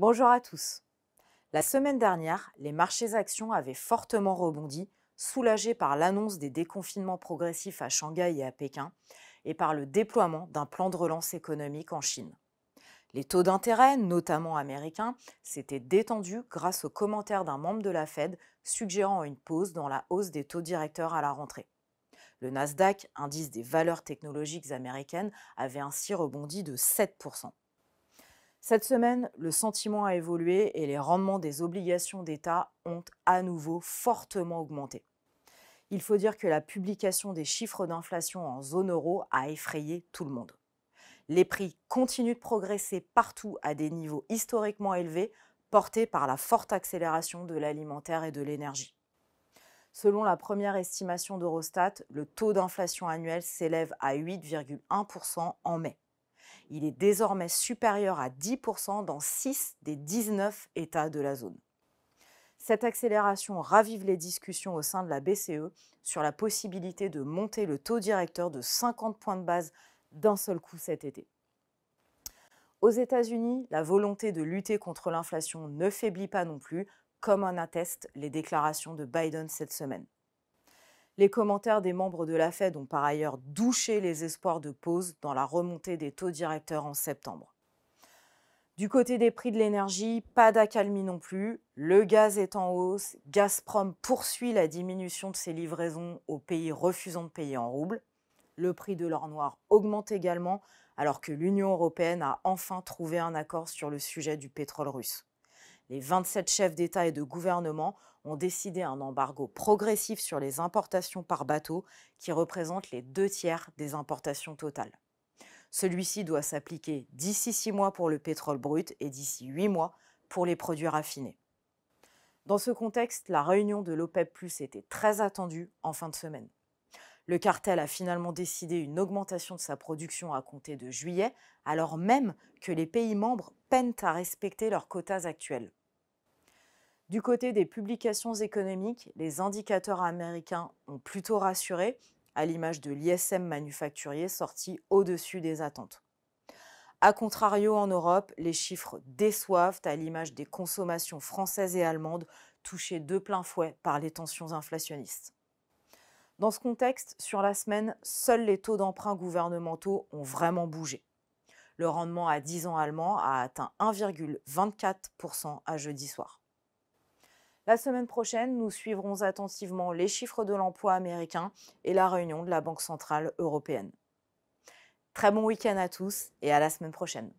Bonjour à tous. La semaine dernière, les marchés actions avaient fortement rebondi, soulagés par l'annonce des déconfinements progressifs à Shanghai et à Pékin et par le déploiement d'un plan de relance économique en Chine. Les taux d'intérêt, notamment américains, s'étaient détendus grâce aux commentaires d'un membre de la Fed suggérant une pause dans la hausse des taux directeurs à la rentrée. Le Nasdaq, indice des valeurs technologiques américaines, avait ainsi rebondi de 7%. Cette semaine, le sentiment a évolué et les rendements des obligations d'État ont à nouveau fortement augmenté. Il faut dire que la publication des chiffres d'inflation en zone euro a effrayé tout le monde. Les prix continuent de progresser partout à des niveaux historiquement élevés, portés par la forte accélération de l'alimentaire et de l'énergie. Selon la première estimation d'Eurostat, le taux d'inflation annuel s'élève à 8,1% en mai. Il est désormais supérieur à 10% dans 6 des 19 États de la zone. Cette accélération ravive les discussions au sein de la BCE sur la possibilité de monter le taux directeur de 50 points de base d'un seul coup cet été. Aux États-Unis, la volonté de lutter contre l'inflation ne faiblit pas non plus, comme en attestent les déclarations de Biden cette semaine. Les commentaires des membres de la Fed ont par ailleurs douché les espoirs de pause dans la remontée des taux directeurs en septembre. Du côté des prix de l'énergie, pas d'accalmie non plus. Le gaz est en hausse. Gazprom poursuit la diminution de ses livraisons aux pays refusant de payer en roubles. Le prix de l'or noir augmente également, alors que l'Union européenne a enfin trouvé un accord sur le sujet du pétrole russe. Les 27 chefs d'État et de gouvernement ont décidé un embargo progressif sur les importations par bateau qui représente les deux tiers des importations totales. Celui-ci doit s'appliquer d'ici six mois pour le pétrole brut et d'ici huit mois pour les produits raffinés. Dans ce contexte, la réunion de l'OPEP Plus était très attendue en fin de semaine. Le cartel a finalement décidé une augmentation de sa production à compter de juillet, alors même que les pays membres peinent à respecter leurs quotas actuels. Du côté des publications économiques, les indicateurs américains ont plutôt rassuré, à l'image de l'ISM manufacturier sorti au-dessus des attentes. A contrario, en Europe, les chiffres déçoivent à l'image des consommations françaises et allemandes touchées de plein fouet par les tensions inflationnistes. Dans ce contexte, sur la semaine, seuls les taux d'emprunt gouvernementaux ont vraiment bougé. Le rendement à 10 ans allemand a atteint 1,24% à jeudi soir. La semaine prochaine, nous suivrons attentivement les chiffres de l'emploi américain et la réunion de la Banque centrale européenne. Très bon week-end à tous et à la semaine prochaine.